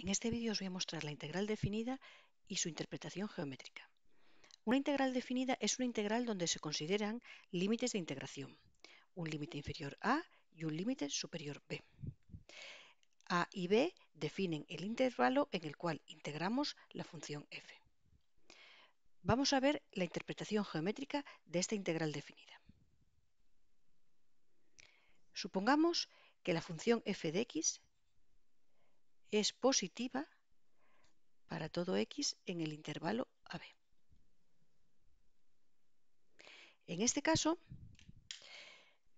En este vídeo os voy a mostrar la integral definida y su interpretación geométrica. Una integral definida es una integral donde se consideran límites de integración, un límite inferior a y un límite superior b. a y b definen el intervalo en el cual integramos la función f. Vamos a ver la interpretación geométrica de esta integral definida. Supongamos que la función f de x es positiva para todo x en el intervalo AB. En este caso,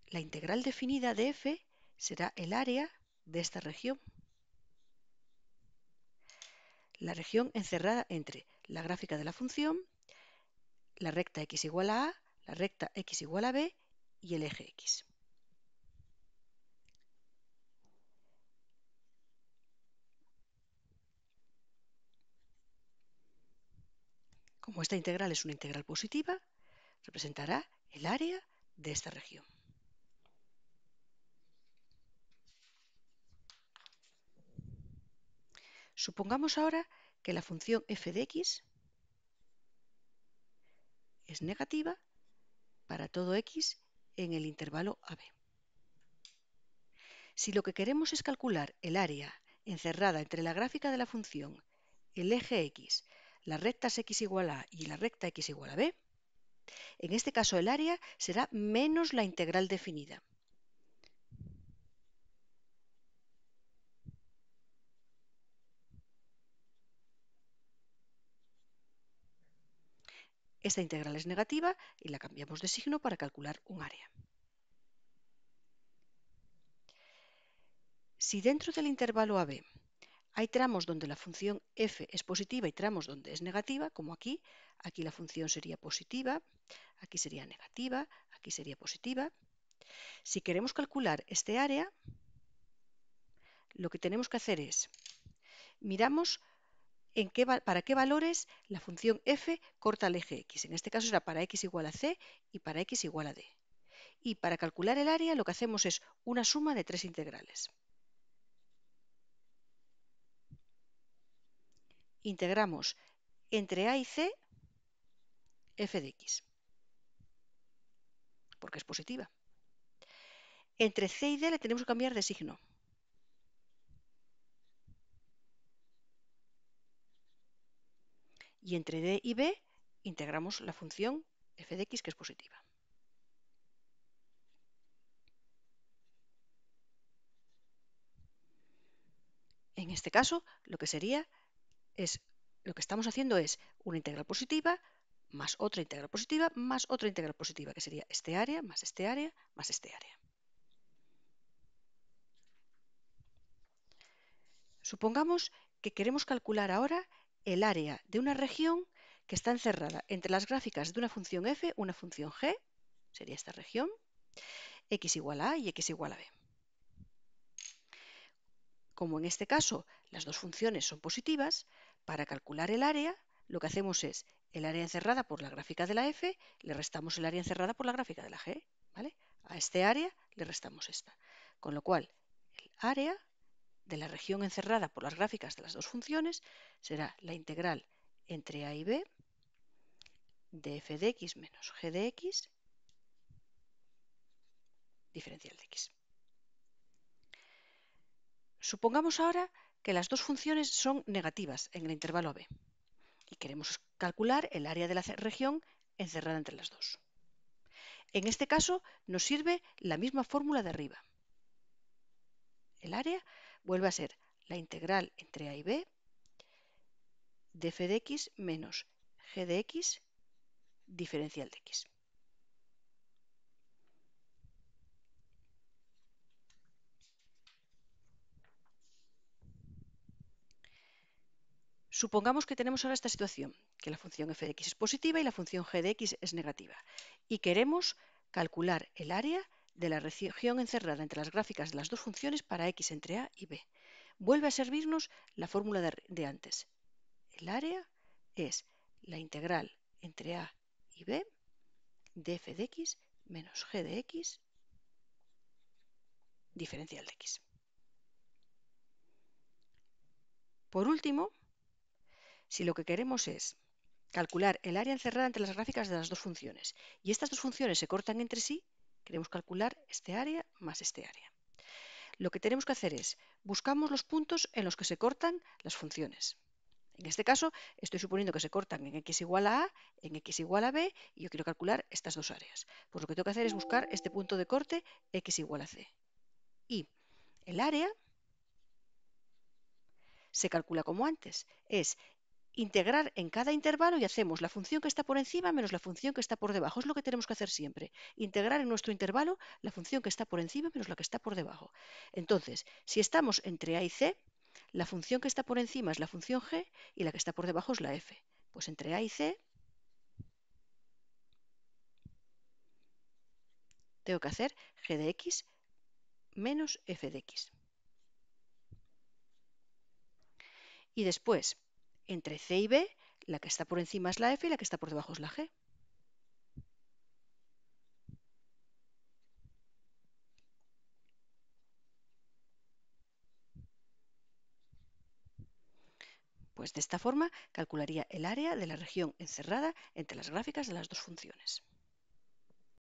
la integral definida de f será el área de esta región. La región encerrada entre la gráfica de la función, la recta x igual a a, la recta x igual a b y el eje x. Como esta integral es una integral positiva, representará el área de esta región. Supongamos ahora que la función f de x es negativa para todo x en el intervalo AB. Si lo que queremos es calcular el área encerrada entre la gráfica de la función, el eje x las rectas x igual a y la recta x igual a b, en este caso el área será menos la integral definida. Esta integral es negativa y la cambiamos de signo para calcular un área. Si dentro del intervalo AB hay tramos donde la función f es positiva y tramos donde es negativa, como aquí. Aquí la función sería positiva, aquí sería negativa, aquí sería positiva. Si queremos calcular este área, lo que tenemos que hacer es, miramos para qué valores la función f corta el eje x. En este caso era para x igual a c y para x igual a d. Y para calcular el área lo que hacemos es una suma de tres integrales. integramos entre A y C f de x, porque es positiva. Entre C y D le tenemos que cambiar de signo. Y entre D y B integramos la función f de x que es positiva. En este caso, lo que sería lo que estamos haciendo es una integral positiva más otra integral positiva más otra integral positiva, que sería este área más este área más este área. Supongamos que queremos calcular ahora el área de una región que está encerrada entre las gráficas de una función f, una función g, sería esta región, x igual a y x igual a b. Como en este caso las dos funciones son positivas, para calcular el área lo que hacemos es el área encerrada por la gráfica de la f, le restamos el área encerrada por la gráfica de la g. ¿vale? A este área le restamos esta. Con lo cual, el área de la región encerrada por las gráficas de las dos funciones será la integral entre a y b de f de x menos g de x diferencial de x. Supongamos ahora que las dos funciones son negativas en el intervalo b y queremos calcular el área de la región encerrada entre las dos. En este caso nos sirve la misma fórmula de arriba. El área vuelve a ser la integral entre a y b de f de x menos g de x diferencial de x. Supongamos que tenemos ahora esta situación, que la función f de x es positiva y la función g de x es negativa, y queremos calcular el área de la región encerrada entre las gráficas de las dos funciones para x entre a y b. Vuelve a servirnos la fórmula de antes. El área es la integral entre a y b de f de x menos g de x diferencial de x. Por último, si lo que queremos es calcular el área encerrada entre las gráficas de las dos funciones y estas dos funciones se cortan entre sí, queremos calcular este área más este área. Lo que tenemos que hacer es buscamos los puntos en los que se cortan las funciones. En este caso, estoy suponiendo que se cortan en x igual a a, en x igual a b, y yo quiero calcular estas dos áreas. Pues lo que tengo que hacer es buscar este punto de corte x igual a c. Y el área se calcula como antes, es integrar en cada intervalo y hacemos la función que está por encima menos la función que está por debajo. Es lo que tenemos que hacer siempre. Integrar en nuestro intervalo la función que está por encima menos la que está por debajo. Entonces, si estamos entre A y C, la función que está por encima es la función g y la que está por debajo es la f. Pues entre A y C tengo que hacer g de x menos f de x. Y después, entre C y B, la que está por encima es la F y la que está por debajo es la G. Pues de esta forma calcularía el área de la región encerrada entre las gráficas de las dos funciones.